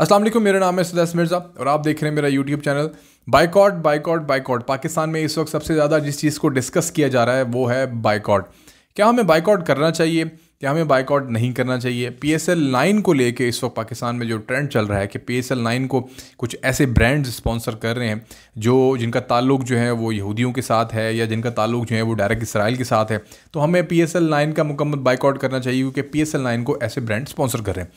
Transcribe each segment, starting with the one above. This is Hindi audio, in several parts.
असलम मेरा नाम है सदस मिर्ज़ा और आप देख रहे हैं मेरा YouTube channel boycott boycott boycott Pakistan में इस वक्त सबसे ज़्यादा जिस चीज़ को डिस्कस किया जा रहा है वो है बाइकॉट क्या हमें बाइकआउट करना चाहिए क्या हमें बाइकआउट नहीं करना चाहिए पी एस एल नाइन को लेके इस वक्त पाकिस्तान में जो ट्रेंड चल रहा है कि पी एस एल नाइन को कुछ ऐसे ब्रांड्स स्पॉन्सर कर रहे हैं जो जिनका ताल्लुक जो है वो यहूदियों के साथ है या जिनका ताल्लुक जो है वो डायरेक्ट इसराइल के साथ है तो हमें पी एस एल नाइन का मुकम्मल बाइकआउट करना चाहिए क्योंकि पी एस एल नाइन को ऐसे ब्रांड स्पॉन्सर कर रहे हैं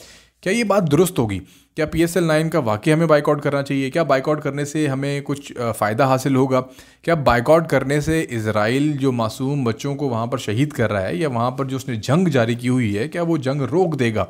क्या ये बात दुरुस्त होगी क्या पी एस एल नाइन का वाकई हमें बाइकआउट करना चाहिए क्या बाइकआउट करने से हमें कुछ फ़ायदा हासिल होगा क्या बाइकआउट करने से इसराइल जो मासूम बच्चों को वहाँ पर शहीद कर रहा है या वहाँ पर जो उसने जंग जारी की हुई है क्या वो जंग रोक देगा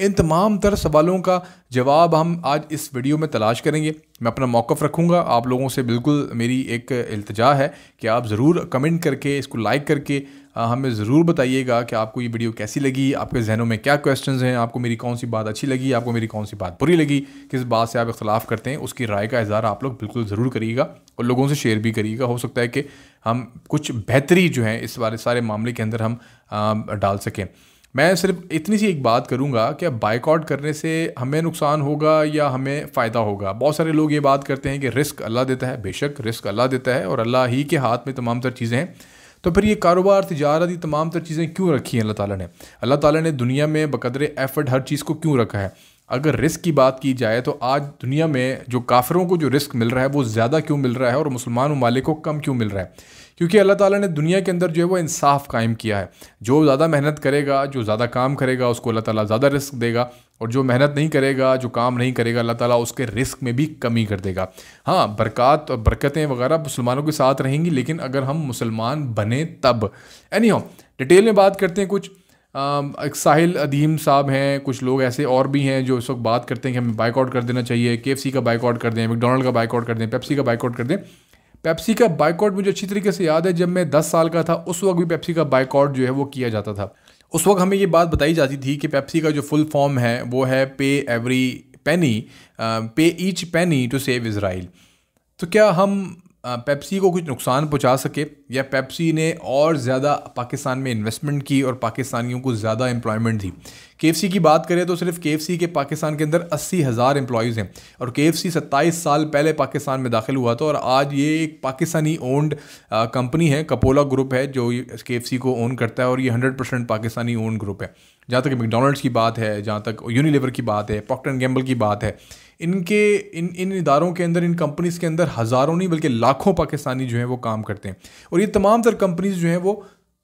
इन तमाम तर सवालों का जवाब हम आज इस वीडियो में तलाश करेंगे मैं अपना मौक़ रखूँगा आप लोगों से बिल्कुल मेरी एक अल्तजा है कि आप ज़रूर कमेंट करके इसको लाइक करके हमें ज़रूर बताइएगा कि आपको ये वीडियो कैसी लगी आपके जहनों में क्या क्वेश्चन हैं आपको मेरी कौन सी बात अच्छी लगी आपको मेरी कौन सी बात बुरी लगी किस बात से आप इख्तलाफ करते हैं उसकी राय का इजहार आप लोग बिल्कुल ज़रूर करिएगा और लोगों से शेयर भी करिएगा हो सकता है कि हम कुछ बेहतरी जो है इस बारे सारे मामले के अंदर हम डाल सकें मैं सिर्फ इतनी सी एक बात करूँगा कि बाइकआउट करने से हमें नुकसान होगा या हमें फ़ायदा होगा बहुत सारे लोग ये बात करते हैं कि रिस्क अल्लाह देता है बेशक रिस्क अल्लाह देता है और अल्लाह ही के हाथ में तमाम तर चीज़ें हैं तो फिर ये कारोबार तजारत ये तमाम तर चीज़ें क्यों रखी हैं अल्लाह ताला ने अल्लाह ताला ने दुनिया में बकदर एफर्ट हर चीज़ को क्यों रखा है अगर रिस्क की बात की जाए तो आज दुनिया में जो काफरों को जो रिस्क मिल रहा है वो ज़्यादा क्यों मिल रहा है और मुसलमान ममालिक को कम क्यों मिल रहा है क्योंकि अल्लाह ताला ने दुनिया के अंदर जो है वो इंसाफ कायम किया है जो ज़्यादा मेहनत करेगा जो ज़्यादा काम करेगा उसको अल्लाह ताला ज़्यादा रिस्क देगा और जो मेहनत नहीं करेगा जो काम नहीं करेगा अल्लाह ताला उसके रिस्क में भी कमी कर देगा हाँ बरक़ात और बरकतें वगैरह मुसलमानों के साथ रहेंगी लेकिन अगर हम मुसलमान बने तब एनी हो डिटेल में बात करते हैं कुछ एक साहिल अदीम साहब हैं कुछ लोग ऐसे और भी हैं जो इस वक्त बात करते हैं कि हमें बाइकआउट कर देना चाहिए के का बाइकआउट कर दें मैकडोनल्ड का बाइकआउट कर दें पेप्सी का बाइकआउट कर दें पेप्सी का बाइकआउट मुझे अच्छी तरीके से याद है जब मैं दस साल का था उस वक्त भी पेप्सी का बाइकआउट जो है वो किया जाता था उस वक्त हमें ये बात बताई जाती थी कि पेप्सी का जो फुल फॉर्म है वो है पे every penny pay each penny to save Israel तो क्या हम पेप्सी को कुछ नुकसान पहुंचा सके या पेप्सी ने और ज़्यादा पाकिस्तान में इन्वेस्टमेंट की और पाकिस्तानियों को ज़्यादा एम्प्लॉयमेंट दी के की बात करें तो सिर्फ के के पाकिस्तान के अंदर अस्सी हज़ार एम्प्लॉयज़ हैं और के एफ साल पहले पाकिस्तान में दाखिल हुआ था और आज ये एक पाकिस्तानी ओन्ड कंपनी है कपोला ग्रुप है जो के को ओन करता है और ये hundred percent Pakistani owned group है जहाँ तक मैकडोनल्ड्स की बात है जहाँ तक यूनिलीवर की बात है पॉक्टन गैम्बल की बात है इनके इन इन इदारों के अंदर इन कंपनीज़ के अंदर हज़ारों नहीं बल्कि लाखों पाकिस्तानी जो हैं वो काम करते हैं और ये तमाम तर कंपनीज़ जो हैं वो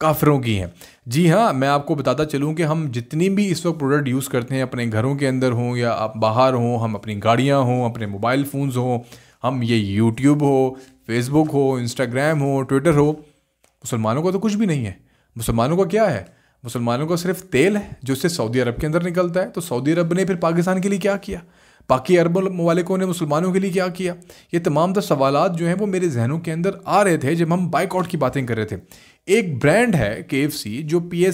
काफरों की हैं जी हाँ मैं आपको बताता चलूँ कि हम जितनी भी इस वक्त प्रोडक्ट यूज़ करते हैं अपने घरों के अंदर हों या आप बाहर हों हम अपनी गाड़ियाँ हों अपने मोबाइल फ़ोन्स हों हम ये यूट्यूब हो फेसबुक हो इंस्टाग्राम हो ट्विटर हो मुसलमानों का तो कुछ भी नहीं है मुसलमानों का क्या है मुसलमानों का सिर्फ तेल है जो इससे सऊदी अरब के अंदर निकलता है तो सऊदी अरब ने फिर पाकिस्तान के लिए क्या किया बाकी अरब ममालिकों ने मुसलमानों के लिए क्या किया ये तमाम तो सवाल जो हैं वो मेरे जहनों के अंदर आ रहे थे जब हम बाइकआउट की बातें कर रहे थे एक ब्रांड है के जो पी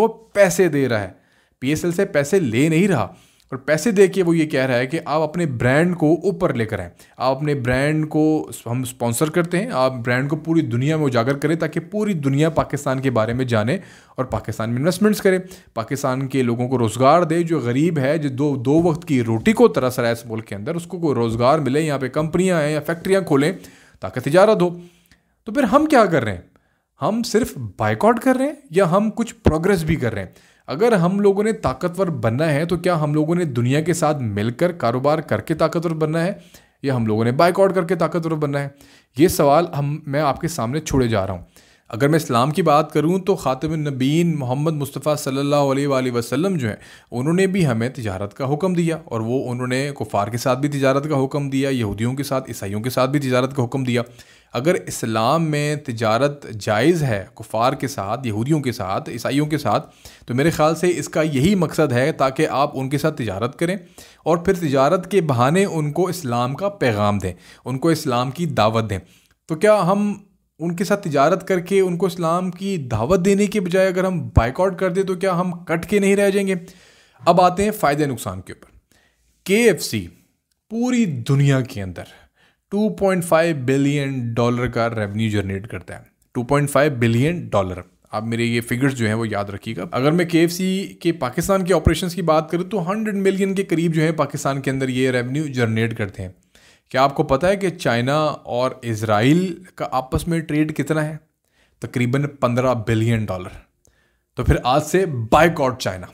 को पैसे दे रहा है पी से पैसे ले नहीं रहा और पैसे दे के वो ये कह रहा है कि आप अपने ब्रांड को ऊपर लेकर आएँ आप अपने ब्रांड को हम स्पॉन्सर करते हैं आप ब्रांड को पूरी दुनिया में उजागर करें ताकि पूरी दुनिया पाकिस्तान के बारे में जाने और पाकिस्तान में इन्वेस्टमेंट्स करें पाकिस्तान के लोगों को रोज़गार दे जो गरीब है जो दो दो वक्त की रोटी को तरस रहा है इस मुल्क के अंदर उसको कोई रोज़गार मिले यहाँ पर कंपनियाँ आएँ या फैक्ट्रियाँ खोलें ताकि तजारत हो तो फिर हम क्या कर रहे हैं हम सिर्फ बाइकआउट कर रहे हैं या हम कुछ प्रोग्रेस भी कर रहे हैं अगर हम लोगों ने ताकतवर बनना है तो क्या हम लोगों ने दुनिया के साथ मिलकर कारोबार करके ताकतवर बनना है या हम लोगों ने बाइकआउट करके ताकतवर बनना है ये सवाल हम मैं आपके सामने छोड़े जा रहा हूँ अगर मैं इस्लाम की बात करूँ तो ख़ातम नबीन मोहम्मद मुस्तफ़ा सल्ला वसम जो है उन्होंने भी हमें तजारत का हुक्म दिया और वो उन्होंने कुफ़ार के साथ भी तजारत का हुक्म दिया यहूदियों के साथ ईसाइयों के साथ भी तजारत का हुक्म दिया अगर इस्लाम में तजारत जायज़ है कुफ़ार के साथ यहूदियों के साथ ईसाइयों के साथ तो मेरे ख़्याल से इसका यही मकसद है ताकि आप उनके साथ तजारत करें और फिर तजारत के बहाने उनको इस्लाम का पैगाम दें उनको इस्लाम की दावत दें तो क्या हम उनके साथ तजारत करके उनको इस्लाम की दावत देने के बजाय अगर हम बाइकआउट कर दें तो क्या हम कट के नहीं रह जाएंगे अब आते हैं फ़ायदे नुकसान के ऊपर के पूरी दुनिया के अंदर 2.5 बिलियन डॉलर का रेवेन्यू जनरेट करता है 2.5 बिलियन डॉलर आप मेरे ये फिगर्स जो हैं वो याद रखिएगा अगर मैं के के पाकिस्तान के ऑपरेशन की बात करूँ तो हंड्रेड मिलियन के करीब जो है पाकिस्तान के अंदर ये रेवेन्यू जनरेट करते हैं क्या आपको पता है कि चाइना और इसराइल का आपस में ट्रेड कितना है तकरीबन पंद्रह बिलियन डॉलर तो फिर आज से बाइकआउट चाइना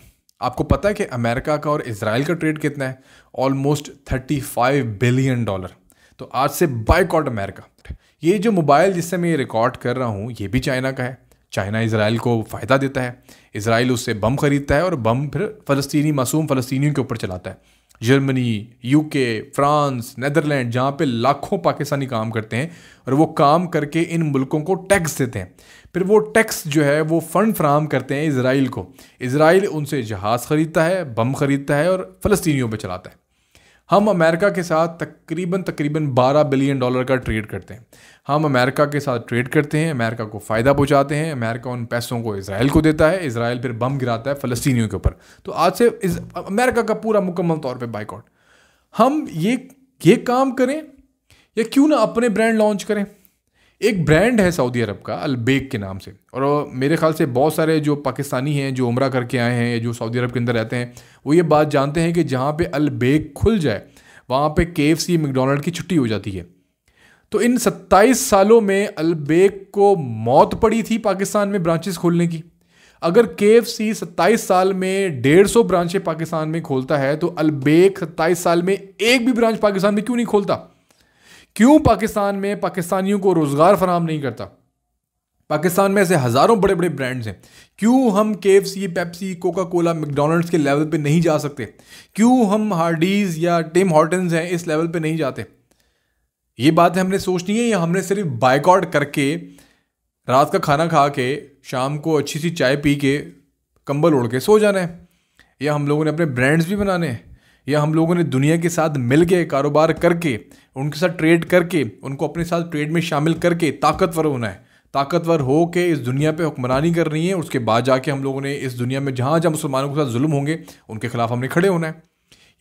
आपको पता है कि अमेरिका का और इसराइल का ट्रेड कितना है almost thirty five billion dollar तो आज से बाइकआउट अमेरिका ये जो मोबाइल जिससे मैं ये रिकॉर्ड कर रहा हूँ ये भी चाइना का है चाइना इसराइल को फ़ायदा देता है इसराइल उससे बम ख़रीदता है और बम फिर फ़लस्तनी मासूम फ़लस्तियों के ऊपर चलाता है जर्मनी यूके फ्रांस नदरलैंड जहाँ पे लाखों पाकिस्तानी काम करते हैं और वो काम करके इन मुल्कों को टैक्स देते हैं फिर वो टैक्स जो है वो फ़ंड फ्राहम करते हैं इसराइल को इसराइल उनसे जहाज़ ख़रीदता है बम ख़रीदता है और फ़लस्तियों पर चलाता है हम अमेरिका के साथ तकरीबन तकरीबन 12 बिलियन डॉलर का ट्रेड करते हैं हम अमेरिका के साथ ट्रेड करते हैं अमेरिका को फ़ायदा पहुंचाते हैं अमेरिका उन पैसों को इसराइल को देता है इसराइल फिर बम गिराता है फ़लस्तीनियों के ऊपर तो आज से इस अमेरिका का पूरा मुकम्मल तौर पर बाइकआउट हम ये ये काम करें या क्यों ना अपने ब्रांड लॉन्च करें एक ब्रांड है सऊदी अरब का अलबेग के नाम से और मेरे ख्याल से बहुत सारे जो पाकिस्तानी हैं जो उम्र करके आए हैं या जो सऊदी अरब के अंदर रहते हैं वो ये बात जानते हैं कि जहाँ पे अलबेग खुल जाए वहाँ पे के एफ सी मैकडोनल्ड की छुट्टी हो जाती है तो इन 27 सालों में अलबेग को मौत पड़ी थी पाकिस्तान में ब्रांचेस खोलने की अगर के एफ सी सत्ताईस साल में डेढ़ सौ ब्रांचें पाकिस्तान में खोलता है तो अलबेग सत्ताईस साल में एक भी ब्रांच पाकिस्तान में क्यों नहीं खोलता क्यों पाकिस्तान में पाकिस्तानियों को रोज़गार फराम नहीं करता पाकिस्तान में ऐसे हज़ारों बड़े बड़े ब्रांड्स हैं क्यों हम K F C Pepsi Coca Cola McDonald's के लेवल पे नहीं जा सकते क्यों हम हार्डीज़ या टिम हॉटन्स हैं इस लेवल पे नहीं जाते ये बात हमने सोचनी है या हमने सिर्फ बाइकआउट करके रात का खाना खा के शाम को अच्छी सी चाय पी के कंबल ओढ़ के सो जाना है या हम लोगों ने अपने ब्रांड्स भी बनाने हैं या हम लोगों ने दुनिया के साथ मिल के कारोबार करके उनके साथ ट्रेड करके उनको अपने साथ ट्रेड में शामिल करके ताकतवर होना है ताकतवर हो के इस दुनिया पे हुक्मरानी करनी है उसके बाद जाके हम लोगों ने इस दुनिया में जहाँ जहाँ मुसलमानों के साथ जुल्म होंगे उनके ख़िलाफ़ हमने खड़े होना है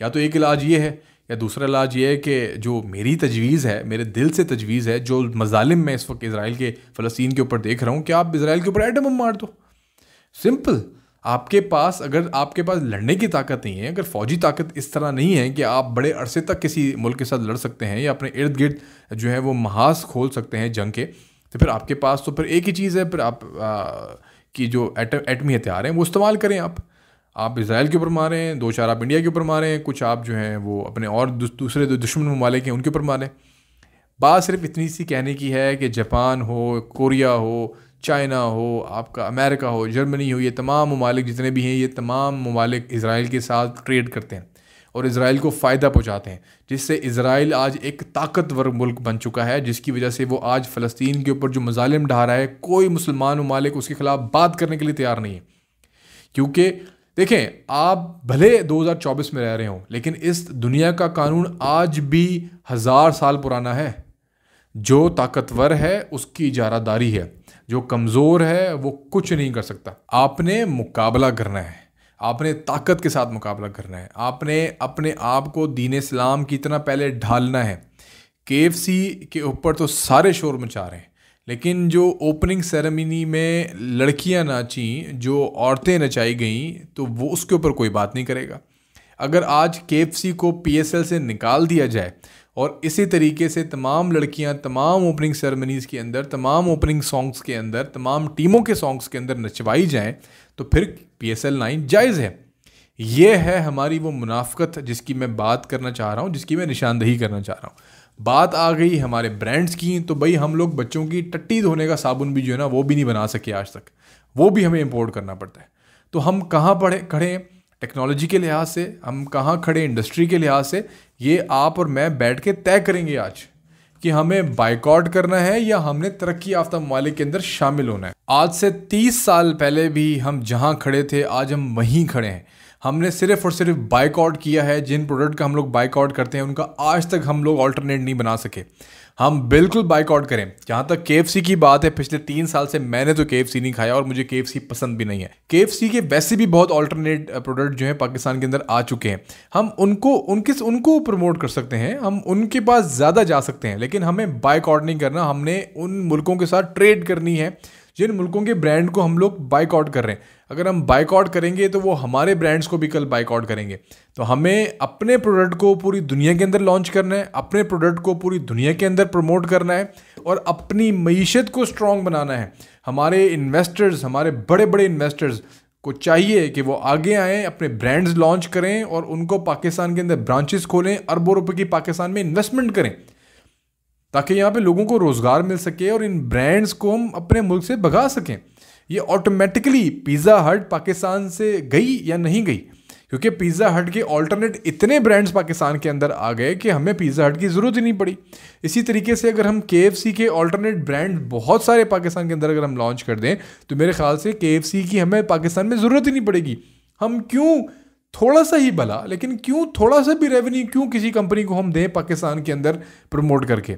या तो एक इलाज ये है या दूसरा इलाज ये है कि जो मेरी तजवीज़ है मेरे दिल से तजवीज़ है जो मजालिम मैं इस वक्त इसराइल के फ़लस्तीन के ऊपर देख रहा हूँ कि आप इसराइल के ऊपर एटम मार दो सिंपल आपके पास अगर आपके पास लड़ने की ताकत नहीं है अगर फौजी ताकत इस तरह नहीं है कि आप बड़े अरसे तक किसी मुल्क के साथ लड़ सकते हैं या अपने इर्द गिर्द जो है वो महाज खोल सकते हैं जंग के तो फिर आपके पास तो फिर एक ही चीज़ है फिर आप आ, की जो एट, एटमी हथियार हैं वो इस्तेमाल करें आप आप इसराइल के ऊपर मारें दो चार आप इंडिया के ऊपर मारें कुछ आप जो हैं वो अपने और दूसरे जो दुश्मन ममालिक हैं उनके ऊपर मारें बात सिर्फ इतनी सी कहने की है कि जापान हो कोरिया हो चाइना हो आपका अमेरिका हो जर्मनी हो ये तमाम ममालिक जितने भी हैं ये तमाम ममालिक इसराइल के साथ ट्रेड करते हैं और इसराइल को फ़ायदा पहुंचाते हैं जिससे इसराइल आज एक ताकतवर मुल्क बन चुका है जिसकी वजह से वो आज फ़लस्तीन के ऊपर जो मजालिम ढा रहा है कोई मुसलमान ममालिक उसके ख़िलाफ़ बात करने के लिए तैयार नहीं है क्योंकि देखें आप भले 2024 में रह रहे हों लेकिन इस दुनिया का कानून आज भी हज़ार साल पुराना है जो ताकतवर है उसकी इजारादारी है जो कमज़ोर है वो कुछ नहीं कर सकता आपने मुकाबला करना है आपने ताकत के साथ मुकाबला करना है आपने अपने आप को दीन इस्लाम की इतना पहले ढालना है के के ऊपर तो सारे शोर मचा रहे हैं लेकिन जो ओपनिंग सेरेमनी में लड़कियां नाची जो औरतें नचाई गईं तो वो उसके ऊपर कोई बात नहीं करेगा अगर आज के को पी से निकाल दिया जाए और इसी तरीके से तमाम लड़कियां तमाम ओपनिंग सेरेमनीज़ के अंदर तमाम ओपनिंग सॉन्ग्स के अंदर तमाम टीमों के सॉन्ग्स के अंदर नचवाई जाएं तो फिर पी एस एल नाइन जायज़ है ये है हमारी वो मुनाफ्त जिसकी मैं बात करना चाह रहा हूँ जिसकी मैं निशानदही करना चाह रहा हूँ बात आ गई हमारे ब्रांड्स की तो भाई हम लोग बच्चों की टट्टी धोने का साबुन भी जो है ना वो भी नहीं बना सके आज तक वो भी हमें इम्पोर्ट करना पड़ता है तो हम कहाँ पढ़े खड़े हैं टेक्नोलॉजी के लिहाज से हम कहाँ खड़े इंडस्ट्री के लिहाज से ये आप और मैं बैठ के तय करेंगे आज कि हमें बाइकआउट करना है या हमने तरक्की याफ्ता ममालिक के अंदर शामिल होना है आज से 30 साल पहले भी हम जहाँ खड़े थे आज हम वहीं खड़े हैं हमने सिर्फ और सिर्फ बाइकआउट किया है जिन प्रोडक्ट का हम लोग बाइकआउट करते हैं उनका आज तक हम लोग ऑल्टरनेट नहीं बना सके हम बिल्कुल बाइकआउट करें जहाँ तक के की बात है पिछले तीन साल से मैंने तो के नहीं खाया और मुझे के पसंद भी नहीं है के के वैसे भी बहुत ऑल्टरनेट प्रोडक्ट जो हैं पाकिस्तान के अंदर आ चुके हैं हम उनको उनके उनको प्रमोट कर सकते हैं हम उनके पास ज़्यादा जा सकते हैं लेकिन हमें बाइकआउट नहीं करना हमने उन मुल्कों के साथ ट्रेड करनी है जिन मुल्कों के ब्रांड को हम लोग बाइकआउट कर रहे हैं अगर हम बाइकआउट करेंगे तो वो हमारे ब्रांड्स को भी कल बाइकआउट करेंगे तो हमें अपने प्रोडक्ट को पूरी दुनिया के अंदर लॉन्च करना है अपने प्रोडक्ट को पूरी दुनिया के अंदर प्रमोट करना है और अपनी मीशत को स्ट्रॉन्ग बनाना है हमारे इन्वेस्टर्स हमारे बड़े बड़े इन्वेस्टर्स को चाहिए कि वो आगे आएँ अपने ब्रांड्स लॉन्च करें और उनको पाकिस्तान के अंदर ब्रांचेस खोलें अरबों रुपये की पाकिस्तान में इन्वेस्टमेंट करें ताकि यहाँ पे लोगों को रोज़गार मिल सके और इन ब्रांड्स को हम अपने मुल्क से भगा सकें ये ऑटोमेटिकली पिज़्ज़ा हट पाकिस्तान से गई या नहीं गई क्योंकि पिज़्ज़ा हट के ऑल्टरनेट इतने ब्रांड्स पाकिस्तान के अंदर आ गए कि हमें पिज़्ज़ा हट की ज़रूरत ही नहीं पड़ी इसी तरीके से अगर हम के के ऑल्टरनेट ब्रांड बहुत सारे पाकिस्तान के अंदर अगर हम लॉन्च कर दें तो मेरे ख्याल से के की हमें पाकिस्तान में ज़रूरत ही नहीं पड़ेगी हम क्यों थोड़ा सा ही भला लेकिन क्यों थोड़ा सा भी रेवेन्यू क्यों किसी कंपनी को हम दें पाकिस्तान के अंदर प्रमोट करके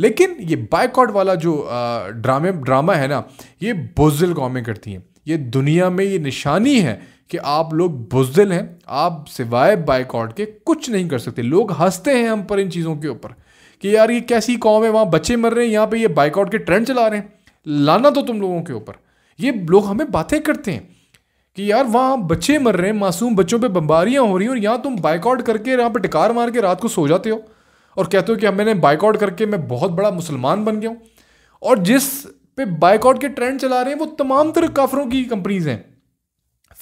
लेकिन ये बाइकआउट वाला जो ड्रामे ड्रामा है ना ये बुजदिल कौमें करती हैं ये दुनिया में ये निशानी है कि आप लोग बुजदिल हैं आप सिवाय बायकॉट के कुछ नहीं कर सकते लोग हंसते हैं हम पर इन चीज़ों के ऊपर कि यार ये कैसी कौम है वहाँ बच्चे मर रहे हैं यहाँ पे ये बाइकआउट के ट्रेंड चला रहे हैं लाना तो तुम लोगों के ऊपर ये लोग हमें बातें करते हैं कि यार वहाँ बच्चे मर रहे हैं मासूम बच्चों पे बम्बारियाँ हो रही हैं और यहाँ तुम बाइकआउट करके यहाँ पे टिकार मार के रात को सो जाते हो और कहते हो कि मैंने बाइकआउट करके मैं बहुत बड़ा मुसलमान बन गया हूँ और जिस पे बाइकआउट के ट्रेंड चला रहे हैं वो तमाम तरह काफरों की कंपनीज़ हैं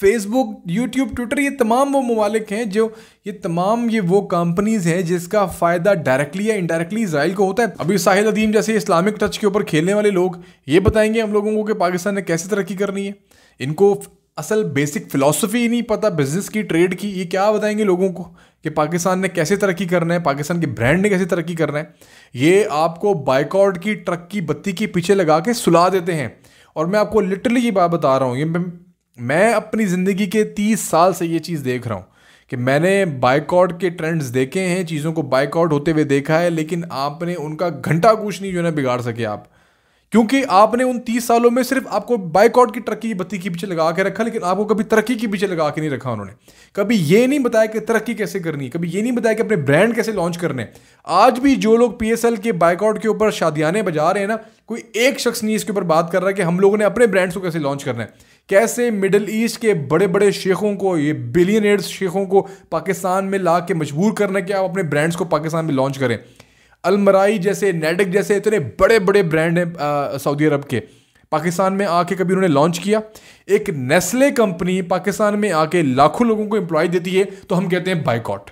फेसबुक यूट्यूब ट्विटर ये तमाम वो ममालिक हैं जो ये तमाम ये वो कंपनीज़ हैं जिसका फ़ायदा डायरेक्टली या इनडायरेक्टली इसराइल को होता है अभी साहिल अदीम जैसे इस्लामिक टच के ऊपर खेलने वाले लोग ये बताएंगे हम लोगों को कि पाकिस्तान ने कैसे तरक्की करनी है इनको असल बेसिक फ़िलासफ़ी ही नहीं पता बिज़नेस की ट्रेड की ये क्या बताएंगे लोगों को कि पाकिस्तान ने कैसे तरक्की करना है पाकिस्तान के ब्रांड ने कैसे तरक्की करना है ये आपको बाइकआउट की ट्रक की बत्ती के पीछे लगा के सुला देते हैं और मैं आपको लिटरली ये बात बता रहा हूँ ये मैं अपनी ज़िंदगी के तीस साल से ये चीज़ देख रहा हूँ कि मैंने बाइकआउट के ट्रेंड्स देखे हैं चीज़ों को बाइकआउट होते हुए देखा है लेकिन आपने उनका घंटा कुछ नहीं जो है बिगाड़ सके आप क्योंकि आपने उन तीस सालों में सिर्फ आपको बाइकआउट की तरक्की की बत्ती के पीछे लगा के रखा लेकिन आपको कभी तरक्की के पीछे लगा के नहीं रखा उन्होंने कभी ये नहीं बताया कि तरक्की कैसे करनी है कभी ये नहीं बताया कि अपने ब्रांड कैसे लॉन्च करने आज भी जो लोग पी के बाइकआउट के ऊपर शादियाने बजा रहे हैं ना कोई एक शख्स नहीं इसके ऊपर बात कर रहा है कि हम लोगों ने अपने ब्रांड्स को कैसे लॉन्च करना है कैसे मिडल ईस्ट के बड़े बड़े शेखों को ये बिलियनर्स शेखों को पाकिस्तान में ला के मजबूर करना है कि आप अपने ब्रांड्स को पाकिस्तान में लॉन्च करें अलमराई जैसे नेडक जैसे इतने बड़े बड़े ब्रांड हैं सऊदी अरब के पाकिस्तान में आके कभी उन्होंने लॉन्च किया एक नेस्ले कंपनी पाकिस्तान में आके लाखों लोगों को एम्प्लॉय देती है तो हम कहते हैं बाइकॉट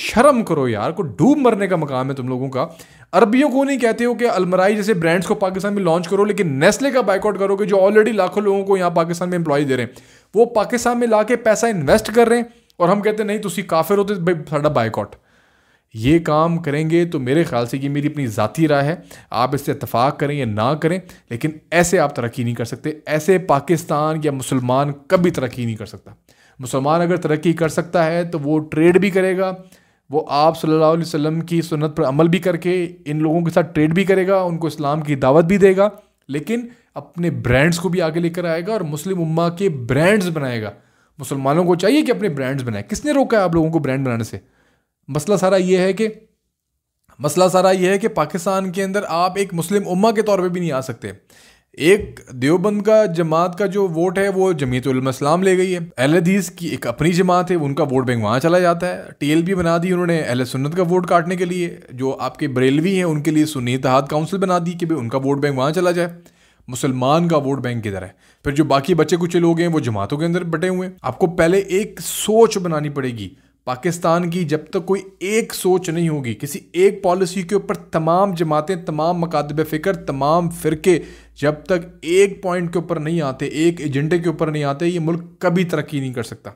शर्म करो यार को डूब मरने का मकाम है तुम लोगों का अरबियों को नहीं कहते हो कि अलमराई जैसे ब्रांड्स को पाकिस्तान में लॉन्च करो लेकिन नेस्ले का बाइकआउट करोगे जो ऑलरेडी लाखों लोगों को यहाँ पाकिस्तान में एम्प्लॉय दे रहे हैं वो पाकिस्तान में ला पैसा इन्वेस्ट कर रहे हैं और हम कहते हैं नहीं तुम काफिर होते साढ़ा बाइकआउट ये काम करेंगे तो मेरे ख्याल से ये मेरी अपनी ज़ाती राय है आप इससे इतफाक़ करें या ना करें लेकिन ऐसे आप तरक्की नहीं कर सकते ऐसे पाकिस्तान या मुसलमान कभी तरक्की नहीं कर सकता मुसलमान अगर तरक्की कर सकता है तो वो ट्रेड भी करेगा वो आप सल्लल्लाहु अलैहि वसल्लम की सुन्नत पर अमल भी करके इन लोगों के साथ ट्रेड भी करेगा उनको इस्लाम की दावत भी देगा लेकिन अपने ब्रांड्स को भी आगे लेकर आएगा और मुस्लिम उम्मा के ब्रांड्स बनाएगा मुसलमानों को चाहिए कि अपने ब्रांड्स बनाए किसने रोका है आप लोगों को ब्रांड बनाने से मसला सारा ये है कि मसला सारा ये है कि पाकिस्तान के अंदर आप एक मुस्लिम उम्मा के तौर पे भी नहीं आ सकते एक देवबंद का जमात का जो वोट है वो जमीत इस्लाम ले गई है अहल हदीस की एक अपनी जमात है उनका वोट बैंक वहाँ चला जाता है टी एल भी बना दी उन्होंने अहल सुन्नत का वोट काटने के लिए जो आपके बरेलवी हैं उनके लिए सुन्नी तहत काउंसिल बना दी कि भाई उनका वोट बैंक वहाँ चला जाए मुसलमान का वोट बैंक किधर है फिर जो बाकी बचे कुछ लोग हैं वो जमातों के अंदर बटे हुए हैं आपको पहले एक सोच बनानी पड़ेगी पाकिस्तान की जब तक कोई एक सोच नहीं होगी किसी एक पॉलिसी के ऊपर तमाम जमातें तमाम मकादब फ़िक्र तमाम फ़िरके जब तक एक पॉइंट के ऊपर नहीं आते एक एजेंडे के ऊपर नहीं आते ये मुल्क कभी तरक्की नहीं कर सकता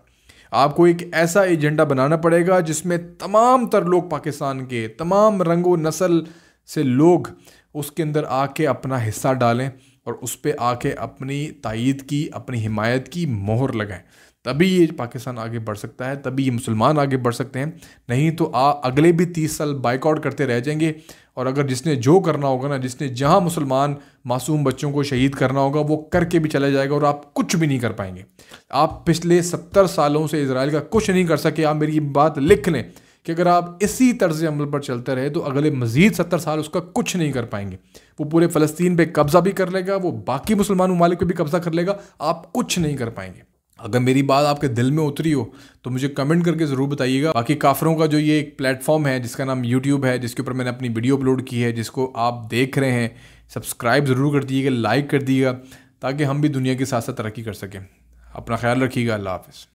आपको एक ऐसा एजेंडा बनाना पड़ेगा जिसमें तमाम तर लोग पाकिस्तान के तमाम रंगो नस्ल से लोग उसके अंदर आके अपना हिस्सा डालें और उस पर आके अपनी तइद की अपनी हिमायत की मोहर लगाएं तभी ये पाकिस्तान आगे बढ़ सकता है तभी ये मुसलमान आगे बढ़ सकते हैं नहीं तो आ अगले भी तीस साल बाइकआउट करते रह जाएंगे और अगर जिसने जो करना होगा ना जिसने जहाँ मुसलमान मासूम बच्चों को शहीद करना होगा वो करके भी चला जाएगा और आप कुछ भी नहीं कर पाएंगे आप पिछले सत्तर सालों से इसराइल का कुछ नहीं कर सके आप मेरी बात लिख लें कि अगर आप इसी तर्ज अमल पर चलते रहे तो अगले मजीद सत्तर साल उसका कुछ नहीं कर पाएंगे वो पूरे फ़लस्तीन पे कब्ज़ा भी कर लेगा वो बाकी मुसलमान ममालिक भी कब्ज़ा कर लेगा आप कुछ नहीं कर पाएंगे अगर मेरी बात आपके दिल में उतरी हो तो मुझे कमेंट करके ज़रूर बताइएगा बाकी काफरों का जो ये एक प्लेटफॉर्म है जिसका नाम यूट्यूब है जिसके ऊपर मैंने अपनी वीडियो अपलोड की है जिसको आप देख रहे हैं सब्सक्राइब ज़रूर कर दीजिएगा लाइक कर दीजिएगा ताकि हम भी दुनिया के साथ साथ तरक्की कर सकें अपना ख्याल रखिएगा अल्लाह हाफ़